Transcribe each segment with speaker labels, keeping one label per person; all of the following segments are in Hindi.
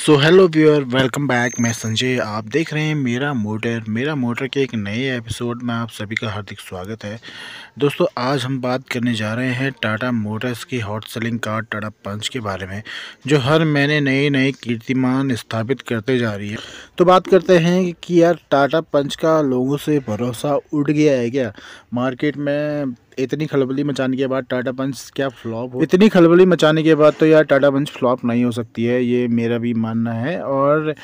Speaker 1: सो हेलो व्यूअर वेलकम बैक मैं संजय आप देख रहे हैं मेरा मोटर मेरा मोटर के एक नए एपिसोड में आप सभी का हार्दिक स्वागत है दोस्तों आज हम बात करने जा रहे हैं टाटा मोटर्स की hot selling car Tata Punch के बारे में जो हर महीने नए नए कीर्तिमान स्थापित करते जा रही है तो बात करते हैं कि यार टाटा पंच का लोगों से भरोसा उठ गया है क्या मार्केट में इतनी खलबली मचाने के बाद टाटा पंच क्या फ्लॉप हो इतनी खलबली मचाने के बाद तो यार टाटा पंच फ्लॉप नहीं हो सकती है ये मेरा भी मानना है और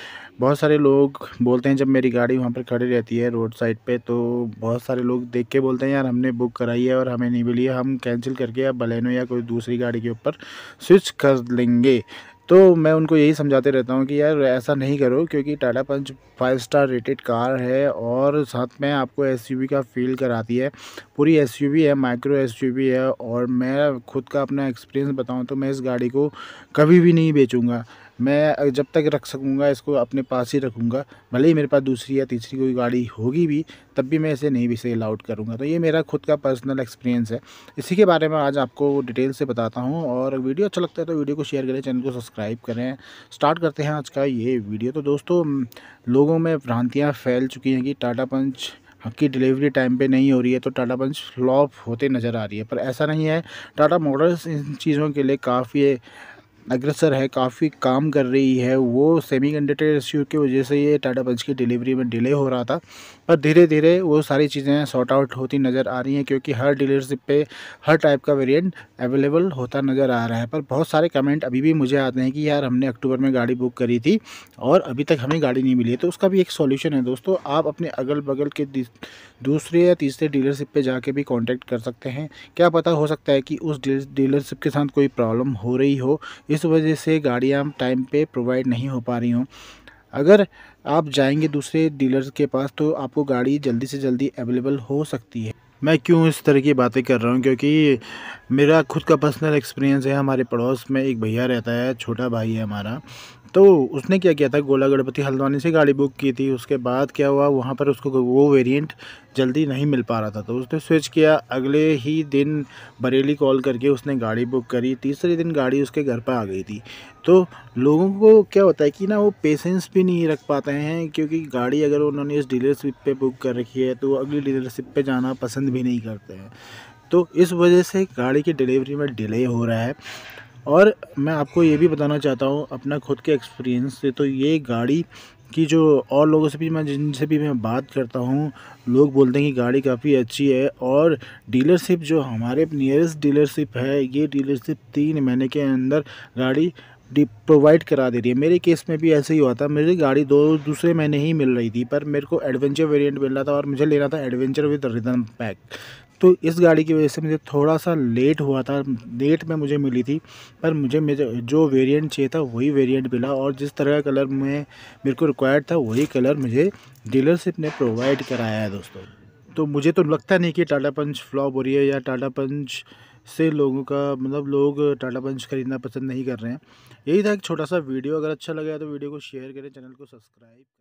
Speaker 1: बहुत सारे लोग बोलते हैं जब मेरी गाड़ी वहाँ पर खड़ी रहती है रोड साइड पे तो बहुत सारे लोग देख के बोलते हैं यार हमने बुक कराई है और हमें नहीं मिली है हम कैंसिल करके या बलेनो या कोई दूसरी गाड़ी के ऊपर स्विच कर लेंगे तो मैं उनको यही समझाते रहता हूँ कि यार ऐसा नहीं करो क्योंकि Tata Punch five star rated car है और साथ में आपको एसयूवी का फील कराती है पूरी एसयूवी है माइक्रो एसयूवी है और मैं खुद का अपना एक्सपीरियंस बताऊँ तो मैं इस गाड़ी को कभी भी नहीं बेचूँगा मैं जब तक रख सकूँगा इसको अपने पास ही रखूँगा भले ही मेरे पास दूसरी या तीसरी कोई गाड़ी होगी भी तब भी मैं इसे नहीं भी से अलाउड करूँगा तो ये मेरा खुद का पर्सनल एक्सपीरियंस है इसी के बारे में आज आपको डिटेल से बताता हूँ और वीडियो अच्छा लगता है तो वीडियो को शेयर करें चैनल को सब्सक्राइब करें स्टार्ट करते हैं आज का ये वीडियो तो दोस्तों लोगों में भ्रांतियाँ फैल चुकी हैं कि टाटा पंच की डिलीवरी टाइम पे नहीं हो रही है तो टाटा पंच फ्लॉप होते नज़र आ रही है पर ऐसा नहीं है टाटा मोटर्स इन चीज़ों के लिए काफ़ी अग्रसर है काफ़ी काम कर रही है वो सेमी कंडक्टर इश्यू की वजह से ये टाटा पंच की डिलीवरी में डिले हो रहा था पर धीरे धीरे वो सारी चीज़ें सॉर्ट आउट होती नज़र आ रही हैं क्योंकि हर डीलरशिप पे हर टाइप का वेरिएंट अवेलेबल होता नज़र आ रहा है पर बहुत सारे कमेंट अभी भी मुझे आते हैं कि यार हमने अक्टूबर में गाड़ी बुक करी थी और अभी तक हमें गाड़ी नहीं मिली है तो उसका भी एक सोल्यूशन है दोस्तों आप अपने अगल बगल के दूसरे या तीसरे डीलरशिप पर जाके भी कॉन्टैक्ट कर सकते हैं क्या पता हो सकता है कि उस डीलरशिप के साथ कोई प्रॉब्लम हो रही हो इस जिस वजह से गाड़ियाँ टाइम पे प्रोवाइड नहीं हो पा रही हों अगर आप जाएंगे दूसरे डीलर्स के पास तो आपको गाड़ी जल्दी से जल्दी अवेलेबल हो सकती है मैं क्यों इस तरह की बातें कर रहा हूँ क्योंकि मेरा खुद का पर्सनल एक्सपीरियंस है हमारे पड़ोस में एक भैया रहता है छोटा भाई है हमारा तो उसने क्या किया था गोला गणपति हल्द्वानी से गाड़ी बुक की थी उसके बाद क्या हुआ वहाँ पर उसको वो वेरिएंट जल्दी नहीं मिल पा रहा था तो उसने स्विच किया अगले ही दिन बरेली कॉल करके उसने गाड़ी बुक करी तीसरे दिन गाड़ी उसके घर पर आ गई थी तो लोगों को क्या होता है कि ना वो पेशेंस भी नहीं रख पाते हैं क्योंकि गाड़ी अगर उन्होंने इस डीलरशिप पर बुक कर रखी है तो वो अगली डीलरशिप पर जाना पसंद भी नहीं करते हैं तो इस वजह से गाड़ी की डिलीवरी में डिले हो रहा है और मैं आपको ये भी बताना चाहता हूँ अपना खुद के एक्सपीरियंस से तो ये गाड़ी कि जो और लोगों से भी मैं जिनसे भी मैं बात करता हूँ लोग बोलते हैं कि गाड़ी काफ़ी अच्छी है और डीलरशिप जो हमारे नियरेस्ट डीलरशिप है ये डीलरशिप तीन महीने के अंदर गाड़ी प्रोवाइड करा दे रही है मेरे केस में भी ऐसे ही हुआ था मेरी गाड़ी दो दूसरे महीने ही मिल रही थी पर मेरे को एडवेंचर वेरिएंट मिल रहा था और मुझे लेना था एडवेंचर विद रिदम पैक तो इस गाड़ी की वजह से मुझे थोड़ा सा लेट हुआ था लेट में मुझे मिली थी पर मुझे मेरे जो वेरिएंट चाहिए था वही वेरिएंट मिला और जिस तरह का कलर में मेरे को रिक्वायर्ड था वही कलर मुझे डीलरशिप ने प्रोवाइड कराया है दोस्तों तो मुझे तो लगता नहीं कि टाटा पंच फ्लॉप हो रही है या टाटा पंच से लोगों का मतलब लोग टाटा पंच खरीदना पसंद नहीं कर रहे हैं यही था एक छोटा सा वीडियो अगर अच्छा लगा तो वीडियो को शेयर करें चैनल को सब्सक्राइब